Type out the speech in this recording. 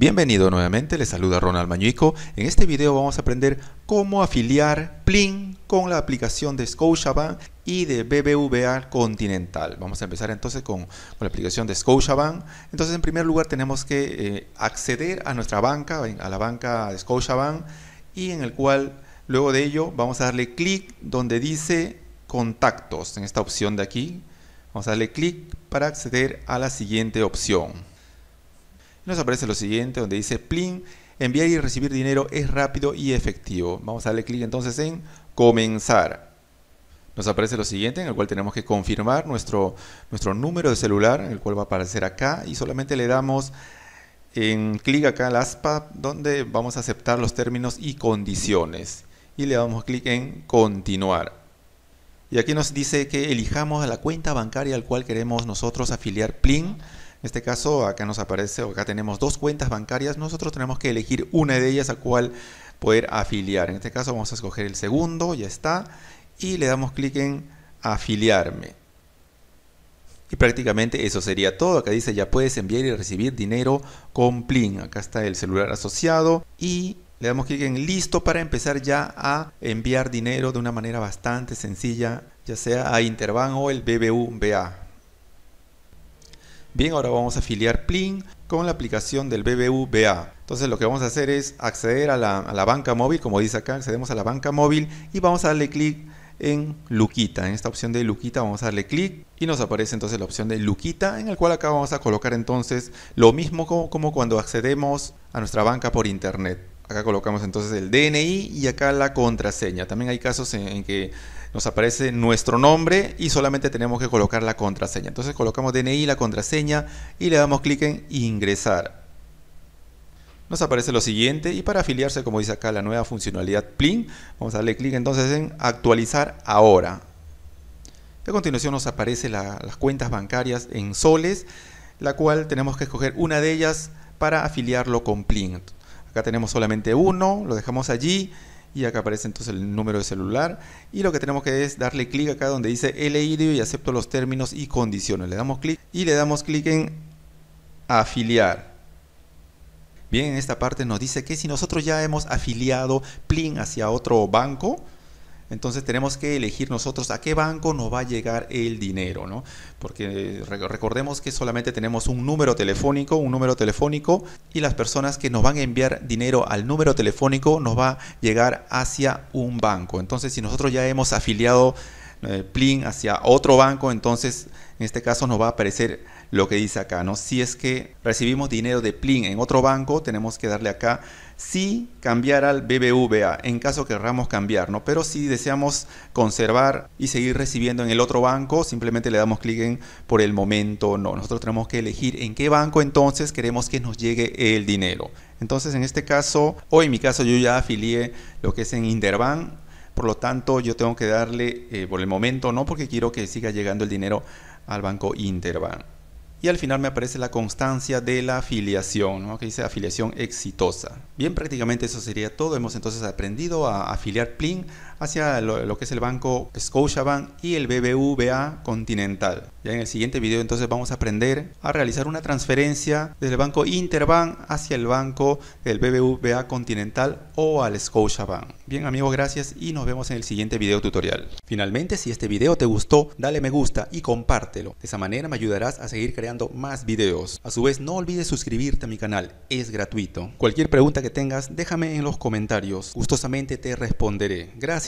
Bienvenido nuevamente, les saluda Ronald Mañuico. En este video vamos a aprender cómo afiliar Plin con la aplicación de Scotiabank y de BBVA Continental. Vamos a empezar entonces con, la aplicación de Scotiabank. Entonces en primer lugar tenemos que eh, acceder a nuestra banca, a la banca de Scotiabank y en el cual luego de ello vamos a darle clic donde dice contactos, en esta opción de aquí. Vamos a darle clic para acceder a la siguiente opción nos aparece lo siguiente donde dice Plin, enviar y recibir dinero es rápido y efectivo. Vamos a darle clic entonces en comenzar. Nos aparece lo siguiente en el cual tenemos que confirmar nuestro, nuestro número de celular, el cual va a aparecer acá y solamente le damos en clic acá al aspa donde vamos a aceptar los términos y condiciones y le damos clic en continuar. Y aquí nos dice que elijamos la cuenta bancaria al cual queremos nosotros afiliar Plin. En este caso, acá nos aparece, o acá tenemos dos cuentas bancarias. Nosotros tenemos que elegir una de ellas a cual poder afiliar. En este caso vamos a escoger el segundo, ya está. Y le damos clic en afiliarme. Y prácticamente eso sería todo. Acá dice ya puedes enviar y recibir dinero con Plin. Acá está el celular asociado y le damos clic en listo para empezar ya a enviar dinero de una manera bastante sencilla, ya sea a Interbank o el BBVA. Bien, ahora vamos a afiliar Plin con la aplicación del BBVA. Entonces lo que vamos a hacer es acceder a la, banca móvil, como dice acá, accedemos a la banca móvil y vamos a darle clic en Luquita. En esta opción de Luquita vamos a darle clic y nos aparece entonces la opción de Luquita, en el cual acá vamos a colocar entonces lo mismo como cuando accedemos a nuestra banca por internet. Acá colocamos entonces el DNI y acá la contraseña. También hay casos en, que nos aparece nuestro nombre y solamente tenemos que colocar la contraseña. Entonces colocamos DNI, la contraseña y le damos clic en ingresar. Nos aparece lo siguiente y para afiliarse, como dice acá, la nueva funcionalidad Plin, vamos a darle clic entonces en actualizar ahora. A continuación nos aparece las cuentas bancarias en soles, la cual tenemos que escoger una de ellas para afiliarlo con Plin. Acá tenemos solamente uno, lo dejamos allí y acá aparece entonces el número de celular y lo que tenemos que es darle clic acá donde dice he leído y acepto los términos y condiciones. Le damos clic y le damos clic en afiliar. Bien, en esta parte nos dice que si nosotros ya hemos afiliado Plin hacia otro banco, entonces tenemos que elegir nosotros a qué banco nos va a llegar el dinero, ¿no? Porque eh, recordemos que solamente tenemos un número telefónico, un número telefónico y las personas que nos van a enviar dinero al número telefónico nos va a llegar hacia un banco. Entonces si nosotros ya hemos afiliado eh, Plin hacia otro banco, entonces en este caso nos va a aparecer lo que dice acá, ¿no? Si es que recibimos dinero de Plin en otro banco, tenemos que darle acá si cambiar al BBVA en caso querramos cambiar, ¿no? Pero si deseamos conservar y seguir recibiendo en el otro banco, simplemente le damos clic en por el momento no. Nosotros tenemos que elegir en qué banco entonces queremos que nos llegue el dinero. Entonces, en este caso, o en mi caso yo ya afilié lo que es en Interbank por lo tanto yo tengo que darle eh, por el momento no porque quiero que siga llegando el dinero al banco Interbank. Y al final me aparece la constancia de la afiliación, que dice afiliación exitosa. Bien, prácticamente eso sería todo. Hemos entonces aprendido a afiliar Plin hacia lo, que es el banco Scotiabank y el BBVA Continental. Ya en el siguiente video entonces vamos a aprender a realizar una transferencia desde el banco Interbank hacia el banco del BBVA Continental o al Scotiabank. Bien amigos, gracias y nos vemos en el siguiente video tutorial. Finalmente, si este video te gustó, dale me gusta y compártelo. De esa manera me ayudarás a seguir creando más videos. A su vez, no olvides suscribirte a mi canal, es gratuito. Cualquier pregunta que tengas, déjame en los comentarios. Gustosamente te responderé. Gracias